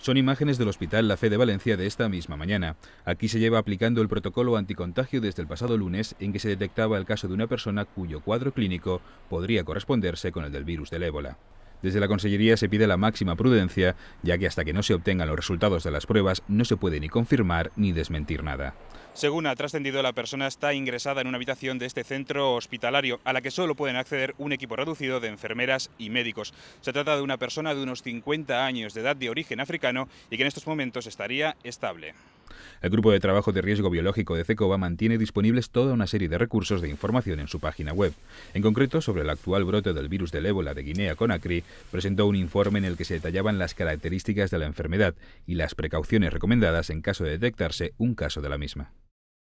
Son imágenes del Hospital La Fe de Valencia de esta misma mañana. Aquí se lleva aplicando el protocolo anticontagio desde el pasado lunes en que se detectaba el caso de una persona cuyo cuadro clínico podría corresponderse con el del virus del ébola. Desde la Consellería se pide la máxima prudencia, ya que hasta que no se obtengan los resultados de las pruebas no se puede ni confirmar ni desmentir nada. Según ha trascendido, la persona está ingresada en una habitación de este centro hospitalario, a la que solo pueden acceder un equipo reducido de enfermeras y médicos. Se trata de una persona de unos 50 años de edad de origen africano y que en estos momentos estaría estable. El Grupo de Trabajo de Riesgo Biológico de CECOBA mantiene disponibles toda una serie de recursos de información en su página web. En concreto, sobre el actual brote del virus del ébola de Guinea-Conakry, presentó un informe en el que se detallaban las características de la enfermedad y las precauciones recomendadas en caso de detectarse un caso de la misma.